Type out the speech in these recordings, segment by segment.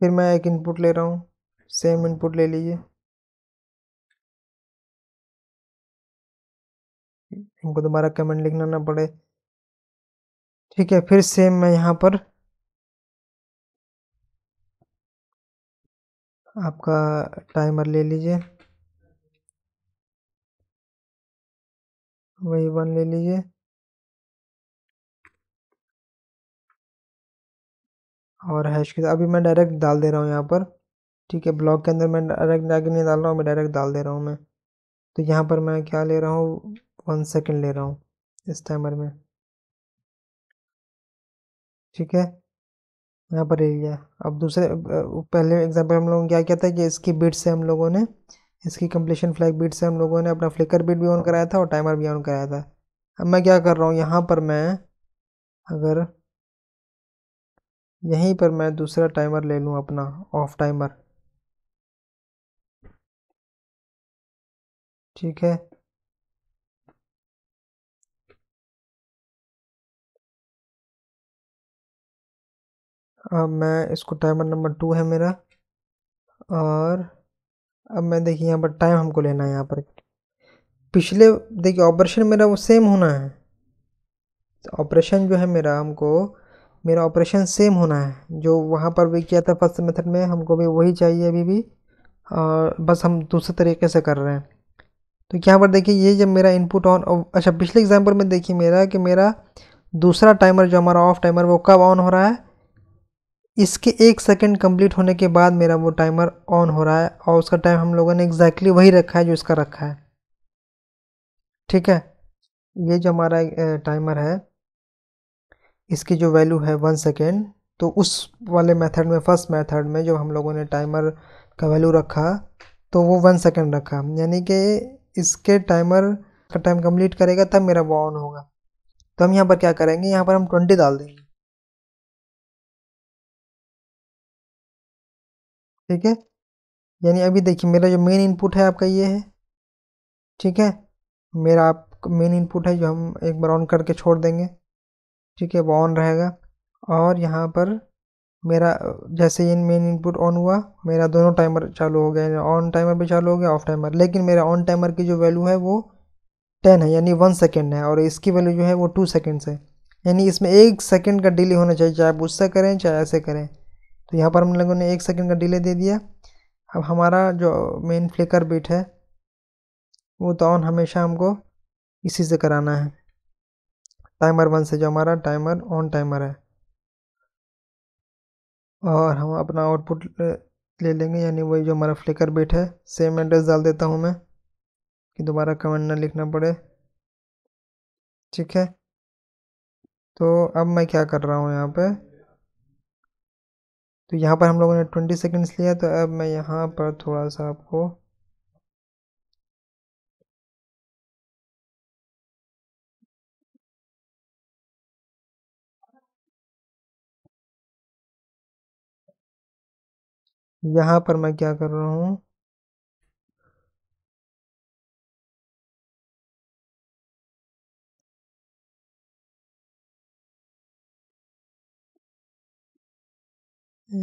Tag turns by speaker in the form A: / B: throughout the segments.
A: फिर मैं एक इनपुट ले रहा हूँ सेम इनपुट ले लीजिए हमको दोबारा कमेंट लिखना ना पड़े ठीक है फिर सेम मैं यहाँ पर आपका टाइमर ले लीजिए
B: वही वन ले लीजिए
A: और हैश के अभी मैं डायरेक्ट डाल दे
C: रहा हूँ यहाँ पर ठीक है ब्लॉक के अंदर मैं डायरेक्ट जाके नहीं डाल रहा हूँ मैं डायरेक्ट डाल दे रहा हूँ मैं तो यहाँ पर मैं क्या ले रहा हूँ वन सेकेंड ले रहा हूँ इस टाइमर में ठीक है यहाँ पर ले लिया अब दूसरे पहले एग्जाम्पल हम लोगों ने क्या किया था कि इसकी बीट से हम लोगों ने इसकी कंप्लीशन फ्लैग बीट से हम लोगों ने अपना फ्लिकर बीट भी ऑन कराया था और टाइमर भी ऑन कराया था अब मैं क्या कर रहा हूँ यहाँ पर मैं अगर यहीं पर मैं दूसरा टाइमर ले लूँ अपना
A: ऑफ टाइमर ठीक है अब मैं इसको टाइमर नंबर टू है
C: मेरा और अब मैं देखिए यहाँ पर टाइम हमको लेना है यहाँ पर पिछले देखिए ऑपरेशन मेरा वो सेम होना है ऑपरेशन तो जो है मेरा हमको मेरा ऑपरेशन सेम होना है जो वहाँ पर भी किया था फर्स्ट मेथड में हमको भी वही चाहिए अभी भी और बस हम दूसरे तरीके से कर रहे हैं तो यहाँ पर देखिए ये जब मेरा इनपुट ऑन अच्छा पिछले एग्जाम्पल में देखिए मेरा कि मेरा दूसरा टाइमर जो हमारा ऑफ टाइमर वो कब ऑन हो रहा है इसके एक सेकेंड कम्प्लीट होने के बाद मेरा वो टाइमर ऑन हो रहा है और उसका टाइम हम लोगों ने एग्जैक्टली वही रखा है जो इसका रखा है ठीक है ये जो हमारा टाइमर है इसकी जो वैल्यू है वन सेकेंड तो उस वाले मेथड में फर्स्ट मेथड में जो हम लोगों ने टाइमर का वैल्यू रखा तो वो वन सेकेंड रखा यानी कि इसके टाइमर का टाइम कंप्लीट करेगा तब मेरा वो ऑन होगा तो हम यहाँ पर क्या करेंगे
A: यहाँ पर हम ट्वेंटी डाल देंगे
C: ठीक है यानी अभी देखिए मेरा जो मेन इनपुट है आपका ये है ठीक है मेरा आप मेन इनपुट है जो हम एक बार ऑन करके छोड़ देंगे ठीक है वो ऑन रहेगा और यहाँ पर मेरा जैसे इन मेन इनपुट ऑन हुआ मेरा दोनों टाइमर चालू हो गया ऑन टाइमर भी चालू हो गया ऑफ टाइमर लेकिन मेरा ऑन टाइमर की जो वैल्यू है वो टेन है यानी वन सेकेंड है और इसकी वैल्यू जो है वो टू सेकेंड्स है यानी इसमें एक सेकेंड का डिले होना चाहिए चाहे आप उससे करें चाहे ऐसे करें तो यहाँ पर हम लोगों ने एक सेकेंड का डिले दे दिया अब हमारा जो मेन फ्लिकर बिट है वो तो ऑन हमेशा हमको इसी से कराना है टाइमर वन से जो हमारा टाइमर ऑन टाइमर है और हम अपना आउटपुट ले लेंगे यानी वही जो हमारा फ्लिकर बिट है सेम एड्रेस डाल देता हूँ मैं कि दोबारा कमेंट ना लिखना पड़े ठीक है तो अब मैं क्या कर रहा हूँ यहाँ पे तो यहाँ पर हम लोगों ने ट्वेंटी सेकेंड्स लिया तो अब मैं यहाँ पर थोड़ा सा आपको
B: यहाँ पर मैं क्या कर रहा हूँ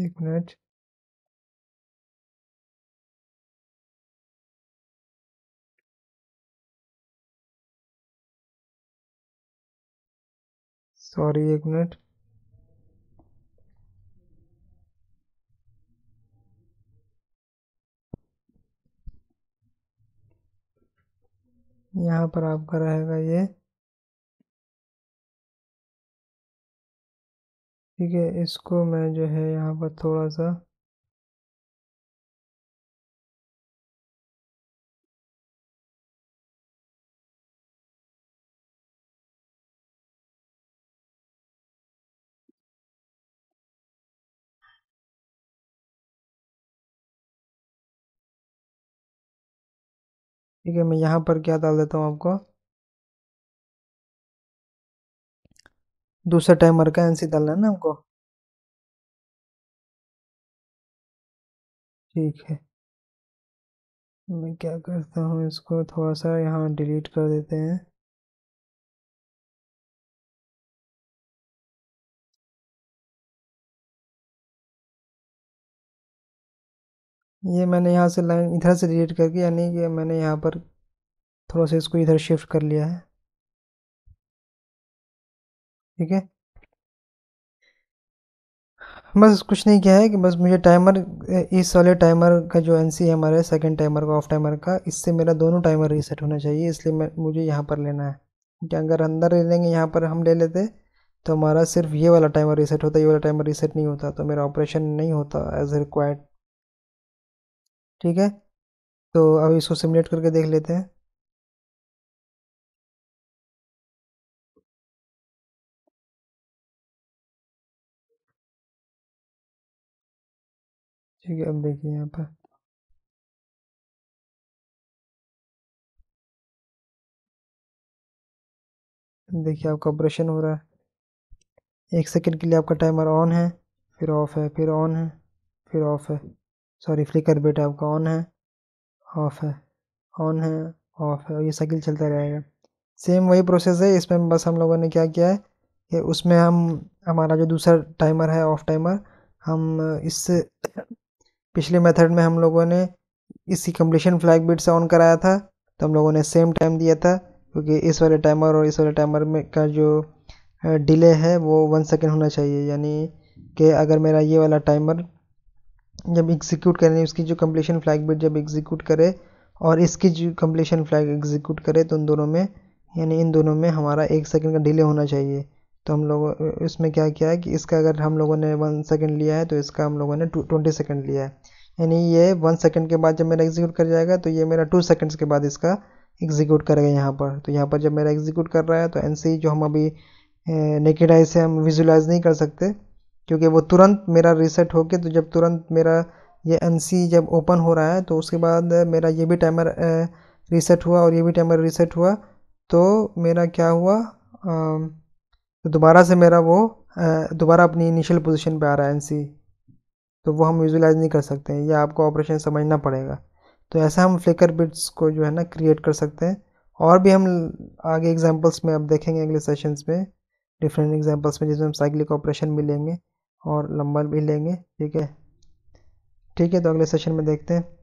B: एक मिनट
A: सॉरी एक मिनट यहाँ पर आपका रहेगा ये ठीक है इसको मैं जो है यहाँ पर थोड़ा सा
B: ठीक है मैं यहाँ पर क्या डाल देता हूँ आपको दूसरा टाइमर का एनसी डालना है ना हमको ठीक है मैं क्या करता हूँ इसको थोड़ा सा यहाँ डिलीट कर देते हैं
A: ये मैंने यहाँ से लाइन इधर से डिलीट करके यानी कि मैंने यहाँ पर थोड़ा सा इसको इधर शिफ्ट कर लिया है ठीक
C: है बस कुछ नहीं किया है कि बस मुझे टाइमर इस वाले टाइमर का जो एन है हमारे सेकेंड टाइमर का ऑफ टाइमर का इससे मेरा दोनों टाइमर रीसेट होना चाहिए इसलिए मैं मुझे यहाँ पर लेना है क्योंकि अगर अंदर ले लेंगे यहाँ पर हम ले लेते तो हमारा सिर्फ ये वाला टाइमर रीसेट होता ये वाला टाइमर रीसेट नहीं होता तो मेरा ऑपरेशन नहीं होता एज रिक्वायर्ड ठीक है तो अब इसको सिमुलेट करके देख लेते हैं
B: ठीक है अब देखिए यहाँ पर
A: देखिए आपका ऑपरेशन हो रहा है
C: एक सेकंड के लिए आपका टाइमर ऑन है फिर ऑफ है फिर ऑन है फिर ऑफ है सॉरी फ्लिकर बेटा आपका ऑन है ऑफ है ऑन है ऑफ है और ये साइकिल चलता रहेगा सेम वही प्रोसेस है इसमें बस हम लोगों ने क्या किया है कि उसमें हम हमारा जो दूसरा टाइमर है ऑफ टाइमर हम इस पिछले मेथड में हम लोगों ने इसी कम्पलीशन फ्लैग बिट से ऑन कराया था तो हम लोगों ने सेम टाइम दिया था क्योंकि इस वाले टाइमर और इस वाले टाइमर में का जो डिले है वो वन सेकेंड होना चाहिए यानी कि अगर मेरा ये वाला टाइमर जब एग्जीक्यूट करें उसकी जो कम्प्लीशन फ्लैग बिट जब एग्जीक्यूट करे और इसकी जो कम्पलीशन फ्लैग एग्जीक्यूट करे तो उन दोनों में यानी इन दोनों में हमारा एक सेकंड का डिले होना चाहिए तो हम लोगों इसमें क्या किया है कि इसका अगर हम लोगों ने वन सेकंड लिया है तो इसका हम लोगों ने टू ट्वेंटी सेकेंड लिया है यानी ये वन सेकंड के बाद जब मेरा एग्जीक्यूट कर जाएगा तो ये मेरा टू सेकंड्स के बाद इसका एग्जीक्यूट करेगा यहाँ पर तो यहाँ पर जब मेरा एग्जीक्यूट कर रहा है तो एन जो हम अभी नेकेड आई से हम विजुलाइज नहीं कर सकते क्योंकि वो तुरंत मेरा रीसेट होके तो जब तुरंत मेरा ये एन जब ओपन हो रहा है तो उसके बाद मेरा ये भी टाइमर रीसेट हुआ और ये भी टाइमर रीसेट हुआ तो मेरा क्या हुआ तो दोबारा से मेरा वो दोबारा अपनी इनिशियल पोजीशन पे आ रहा है एन तो वो हम यूजलाइज नहीं कर सकते हैं या आपको ऑपरेशन समझना पड़ेगा तो ऐसा हम फ्लिकर बिट्स को जो है ना क्रिएट कर सकते हैं और भी हम आगे एग्जांपल्स में अब देखेंगे अगले सेशंस में डिफरेंट एग्जांपल्स में जिसमें हम साइक्लिक ऑपरेशन मिलेंगे और लंबा भी लेंगे ठीक है ठीक है तो अगले सेशन में देखते हैं